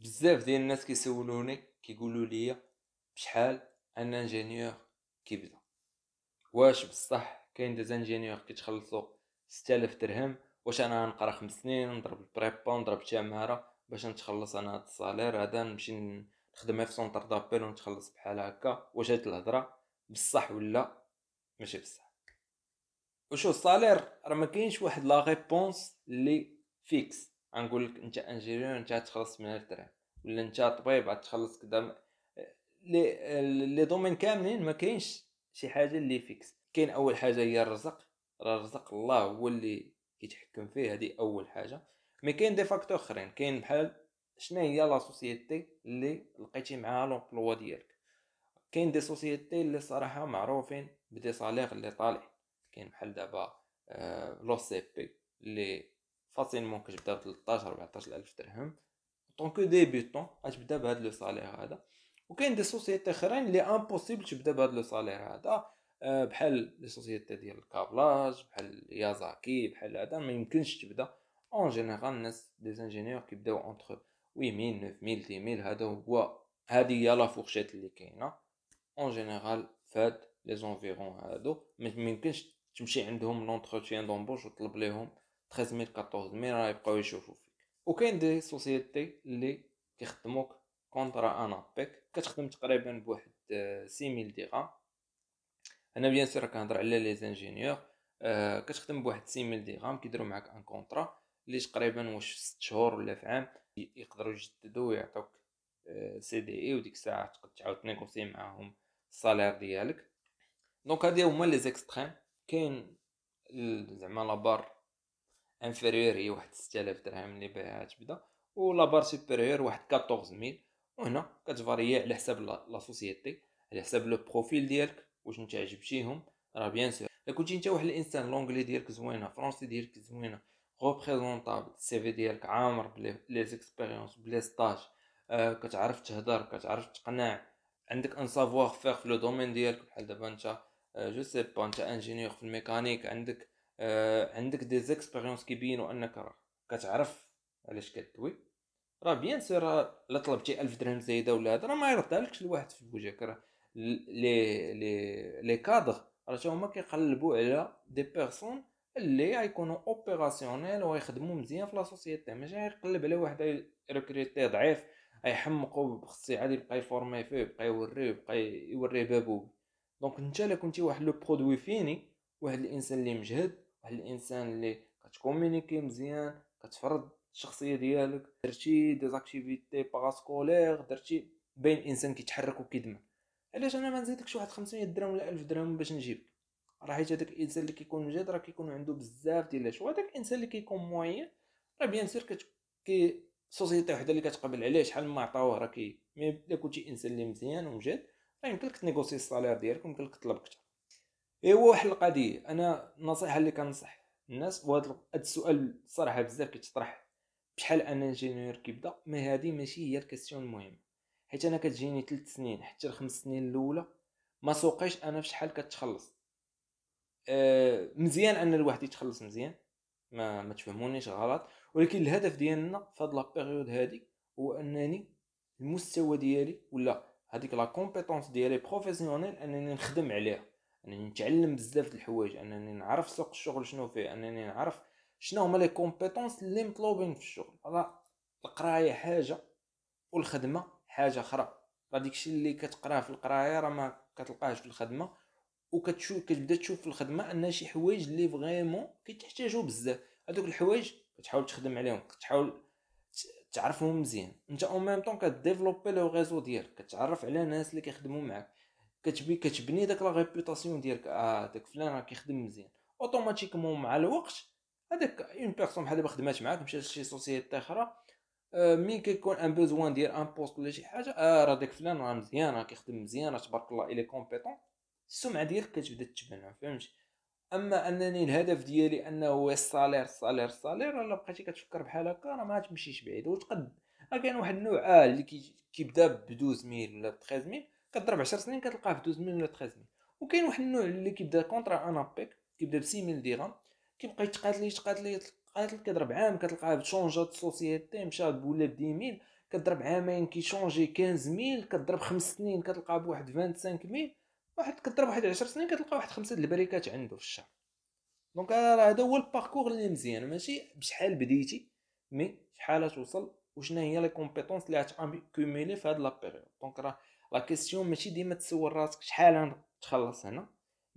بزاف ديال الناس كيسولوني كيقولوا لي بشحال ان انجينيور كيبدا واش بصح كاين دي انجينيور كيتخلصوا 6000 درهم واش انا غنقرا خمس سنين نضرب البريبا ونضرب الجامعه باش نتخلص انا هاد الصالير هذا نمشي نخدم في سونتر دابيل ونتخلص بحال هكا واش هاد الهضره بصح ولا ماشي بصح وشو الصالير راه ما كاينش واحد لا ريبونس لي فيكس غنقول لك انت انجينير انت تخلص من الدرهم ولا انت طبيب غتخلص كدا لي لي دومين كاملين ما كاينش شي حاجه اللي فيكس كاين اول حاجه هي الرزق راه رزق الله هو اللي كيتحكم فيه هذه اول حاجه مي كاين دي فاكتور اخرين كاين بحال شنو هي لا سوسيتي اللي لقيتي معاها لومبلوا ديالك كاين دي سوسيتي اللي صراحه معروفين بدي صالير اللي طالع كاين بحال دابا آه، لو سي بي اللي فاسيلمون كتبدا ب 13 14 الف درهم طونك ديبيتون غتبدا بهاد لو سالير هذا وكاين دي سوسيتي اخرين لي امبوسيبل تبدا بهاد لو سالير هذا آه، بحال لي سوسيتي ديال الكابلاج بحال يازاكي بحال هذا ما يمكنش تبدا اون جينيرال الناس دي انجينيور كيبداو اونتر 8000 9000 10000 هذا هو هذه هي لا فورشيت اللي كاينه اون جينيرال فهاد لي زونفيرون هادو ما يمكنش تمشي عندهم لونتروتيان دومبوش وتطلب ليهم 13000 14000 راه يبقاو يشوفوا فيك وكاين دي سوسيتي اللي كيخدموك كونترا ان ابيك كتخدم تقريبا بواحد 6000 آه، ديغا انا بيان سير كنهضر على لي زانجينيور أه كتخدم بواحد 6000 ديغام كيديروا معاك ان كونطرا اللي تقريبا واش في 6 شهور ولا في عام يقدروا يجددوا ويعطوك آه، سي دي اي وديك الساعه تقد تعاود تنيكوسي معاهم الصالير ديالك دونك هادي هما لي زيكستريم كاين زعما لابار انفيريور هي واحد 6000 درهم اللي بايعها تبدا ولا بار سوبيريور واحد 14000 وهنا كتفاريي على حساب لا سوسيتي على حساب لو بروفيل ديالك واش انت عجبتيهم راه بيان سور الا كنتي انت واحد الانسان لونغلي ديالك زوينه فرونسي ديالك زوينه غوبريزونطابل السي في ديالك عامر بلي زيكسبيريونس بلي ستاج آه كتعرف تهضر كتعرف تقنع عندك ان سافوار فيغ في لو دومين ديالك بحال دابا انت آه، جو سي با انت انجينيور في الميكانيك عندك آه عندك دي زيكسبيريونس كيبينوا انك راه كتعرف علاش كدوي راه بيان سير لا طلبتي 1000 درهم زايده ولا هذا راه ما يردهالكش الواحد في وجهك راه لي لي لي كادر راه هما كيقلبوا على دي بيرسون اللي غيكونوا اوبيراسيونيل ويخدموا مزيان في لا سوسيتي ماشي غيقلب على واحد ريكريتي ضعيف غيحمقو خصو عاد يبقى يفورمي فيه يبقى يوريه يبقى يوريه بابو دونك نتا الا كنتي واحد لو برودوي فيني واحد الانسان اللي مجهد واحد الانسان اللي كتكومونيكي مزيان كتفرض الشخصيه ديالك درتي دي زاكتيفيتي باراسكولير درتي باين انسان كيتحرك وكيدمن علاش انا ما نزيدكش واحد 500 درهم ولا 1000 درهم باش نجيبك راه حيت هذاك الانسان اللي كيكون مجاد راه كيكون عنده بزاف ديال الاشياء وهذاك الانسان اللي كيكون موين راه بيان سير كي سوسيتي وحده اللي كتقبل عليه شحال ما عطاوه راه كي مي الا كنتي انسان اللي مزيان ومجاد راه يمكن لك تنيغوسي الصالير ديالك ويمكن لك تطلب اكثر ايوا واحد القضيه انا النصيحه اللي كنصح الناس وهذا السؤال صراحه بزاف كيتطرح بشحال انا انجينير كيبدا ما هذه ماشي هي الكاستيون المهم حيت انا كتجيني 3 سنين حتى الخمس سنين الاولى ما سوقيش انا في شحال كتخلص أه مزيان ان الواحد يتخلص مزيان ما ما تفهمونيش غلط ولكن الهدف ديالنا في هاد لابيريود هادي هو انني المستوى ديالي ولا هذيك لا كومبيتونس ديالي بروفيسيونيل انني نخدم عليها انني نتعلم بزاف د الحوايج انني نعرف سوق الشغل شنو فيه انني نعرف شنو هما لي كومبيتونس اللي مطلوبين في الشغل هذا القرايه حاجه والخدمه حاجه اخرى راه داكشي اللي كتقراه في القرايه راه ما كتلقاهش في الخدمه وكتشوف كتبدا تشوف في الخدمه ان شي حوايج اللي فريمون كيتحتاجو بزاف هذوك الحوايج كتحاول تخدم عليهم كتحاول تعرفهم مزيان انت اون ميم طون كديفلوبي لو ريزو ديالك كتعرف على ناس اللي كيخدموا معاك كتبني كتبني داك لا ريبوتاسيون ديالك اه داك فلان راه كيخدم مزيان اوتوماتيكمون مع الوقت هذاك اون بيرسون بحال دابا خدمات معاك مشات لشي سوسيتي اخرى آه، مي كيكون ان بوزوان ديال ان بوست ولا شي حاجه اه راه داك فلان راه مزيان راه كيخدم مزيان راه تبارك الله الي كومبيتون السمعه ديالك كتبدا تبان فهمتش اما انني الهدف ديالي انه هو الصالير الصالير الصالير الا بقيتي كتفكر بحال هكا راه ما غاتمشيش بعيد وتقد راه كاين واحد النوع اه اللي كيبدا بدوز ميل ولا ب 13000 كضرب 10 سنين كتلقاه في 12000 ولا 13000 وكاين واحد النوع اللي كيبدا كونترا ابيك كيبدا ب 6000 درهم كيبقى يتقاتل يتقاتل يتقاتل كضرب عام كتلقاه تشونجات سوسيتي مشى ولا ب 10000 كضرب عامين كيشونجي 15000 كضرب خمس سنين كتلقاه بواحد 25000 واحد كضرب واحد 10 سنين كتلقى واحد خمسه د البريكات عنده في الشهر دونك هذا هو الباركور اللي مزيان ماشي بشحال بديتي مي شحال توصل وشنو هي لي كومبيتونس اللي غتكوميلي في هاد لا بيريود دونك راه لا كيسيون ماشي ديما تسول راسك شحال تخلص هنا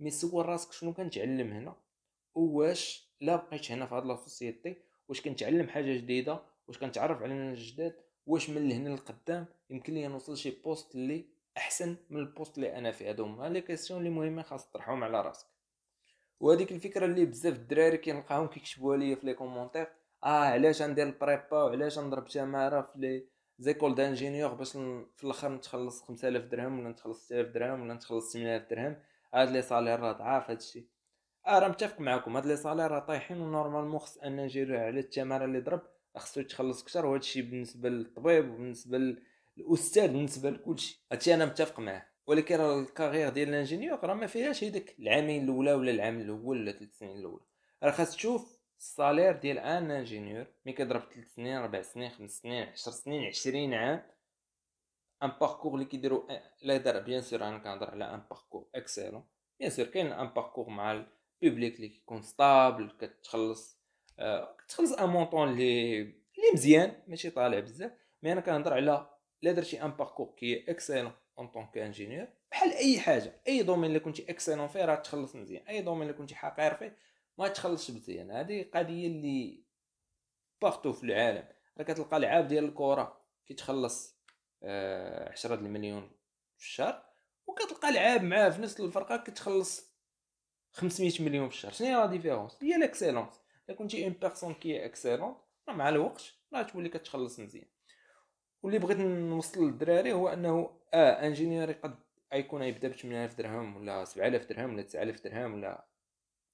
مي سول راسك شنو كنتعلم هنا واش لا بقيت هنا في هاد لا سوسيتي واش كنتعلم حاجه جديده واش كنتعرف على ناس جداد واش من لهنا للقدام يمكن لي نوصل شي بوست اللي احسن من البوست اللي انا فيه هادو هما لي كيسيون اللي مهمين خاص تطرحهم على راسك وهذيك الفكره اللي بزاف الدراري كنلقاهم كيكتبوها لي في لي كومونتير اه علاش ندير البريبا آه وعلاش نضرب تماره في لي زيكول دانجينيور باش في الاخر نتخلص 5000 درهم ولا نتخلص 6000 درهم ولا نتخلص 8000 درهم هاد لي صالير راه ضعاف هادشي اه راه متفق معاكم هاد لي صالير راه طايحين ونورمالمون خص ان نجيرو على الثمره اللي ضرب خصو يتخلص كثر وهادشي بالنسبه للطبيب وبالنسبه للاستاذ بالنسبه لكلشي هادشي انا متفق معاه ولكن راه الكارير ديال الانجينيور راه ما فيهاش هذيك العامين الاولى ولا العام الاول ولا ثلاث سنين الاولى راه خاص تشوف الصالير ديال ان انجينيور مي كيضرب 3 سنين 4 سنين 5 سنين 10 سنين 20 عام ان باركور اللي كيديروا لا دار بيان سور انا كنهضر على ان باركور اكسيلون بيان سور كاين ان باركور مع البوبليك اللي كيكون ستابل كتخلص آه كتخلص ان مونطون اللي اللي مزيان ماشي طالع بزاف مي انا كنهضر على لا درتي ان باركور كي اكسيلون اون طونك انجينيور بحال اي حاجه اي دومين اللي كنتي اكسيلون فيه راه تخلص مزيان اي دومين اللي كنتي حقير فيه ما تخلصش بثيان هذه قضيه اللي بارتو في العالم راه كتلقى لعاب ديال الكره كيتخلص آه 10 المليون في الشهر وكتلقى لعاب معاه في نفس الفرقه كتخلص 500 مليون في الشهر شنو هي لا ديفيرونس هي لاكسيلونس الا كنتي اون بيرسون كي اكسيلون راه مع الوقت راه تولي كتخلص مزيان واللي بغيت نوصل للدراري هو انه اه انجينيري قد يكون يبدا ب 8000 درهم ولا 7000 درهم ولا 9000 درهم ولا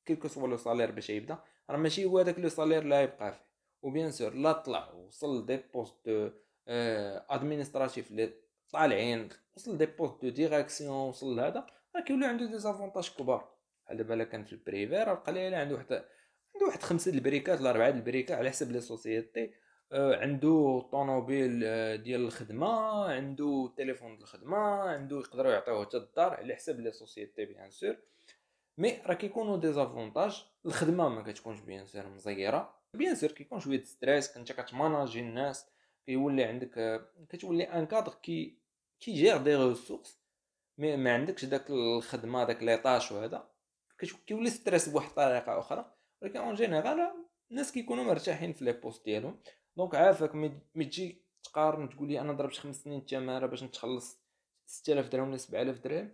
كيلكو سوا لو صالير باش يبدا راه ماشي هو داك لو صالير لا يبقى فيه وبيان سور لا طلع وصل دي بوست دو آه ادمينستراتيف طالعين وصل دي بوست دو ديريكسيون وصل لهذا راه كيولي عنده دي زافونتاج كبار بحال دابا كان في البريفي راه قليل عنده واحد عنده واحد خمسه البريكات ولا اربعه البريكات على حسب لي سوسيتي آه عنده طونوبيل آه، ديال الخدمه عنده تليفون الخدمه عنده يقدروا يعطيوه حتى الدار على حسب لي سوسيتي بيان سور مي راه كيكونوا ديزافونتاج الخدمه ما كتكونش بيان سير مزيره بيان سير كيكون شويه ستريس كنت كتماناجي الناس كيولي عندك كتولي ان كادر كي كيجير دي ريسورس مي ما عندكش داك الخدمه داك طاش وهذا كيولي ستريس بواحد الطريقه اخرى ولكن اون جينيرال الناس كيكونوا مرتاحين في لي بوست ديالهم دونك عافاك مي تجي تقارن تقول لي انا ضربت خمس سنين التماره باش نتخلص 6000 درهم ولا 7000 درهم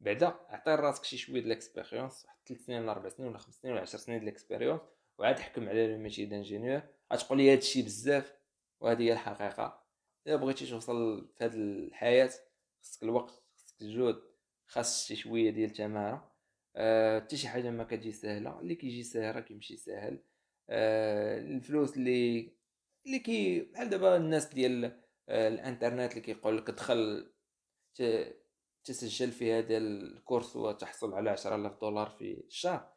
بعدا عطي لراسك شي شويه ديال الاكسبيريونس واحد 3 سنين ولا 4 سنين ولا 5 سنين ولا 10 سنين ديال الاكسبيريونس وعاد حكم على لو ميتي دانجينيور غتقول لي هادشي بزاف وهذه هي الحقيقه الا بغيتي توصل في الحياه خصك الوقت خصك الجهد خاص شي شويه ديال التماره آه، حتى أه شي حاجه ما كتجي سهله اللي كيجي ساهل راه كيمشي ساهل أه الفلوس اللي اللي كي بحال دابا الناس ديال آه، الانترنت اللي كيقول لك دخل تسجل في هذا الكورس وتحصل على 10000 دولار في الشهر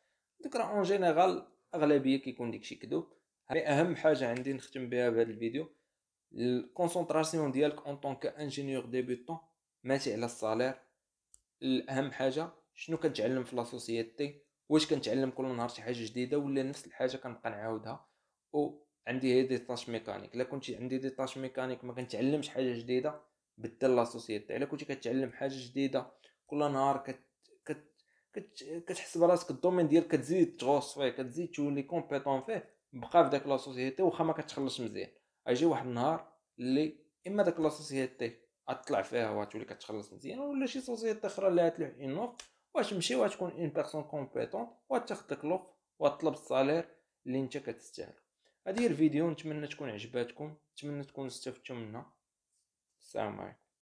دوك راه اون جينيرال اغلبيه كيكون داكشي كذوب هي اهم حاجه عندي نختم بها بهذا الفيديو الكونسونطراسيون ديالك اون طونك انجينيور ديبيتون ماشي على الصالير الاهم حاجه شنو كنتعلم في لاسوسيتي واش كنتعلم كل نهار شي حاجه جديده ولا نفس الحاجه كنبقى نعاودها وعندي عندي هي دي طاش ميكانيك لا كنت عندي دي طاش ميكانيك ما كنتعلمش حاجه جديده بدل لا سوسيتي الا كنتي كتعلم حاجه جديده كل نهار كت كت كت كتحس براسك الدومين ديالك كتزيد تغوص فيه كتزيد تولي كومبيتون فيه بقى في داك لا واخا ما كتخلصش مزيان اجي واحد النهار اللي اما داك لا سوسيتي فيها وتولي كتخلص مزيان ولا شي سوسيتي اخرى اللي غتلوح انوف واش تكون اون بيرسون كومبيتون وتاخذ داك لوف وتطلب الصالير اللي نتا كتستاهل هذه هي الفيديو نتمنى تكون عجباتكم نتمنى تكونوا استفدتوا منها somewhere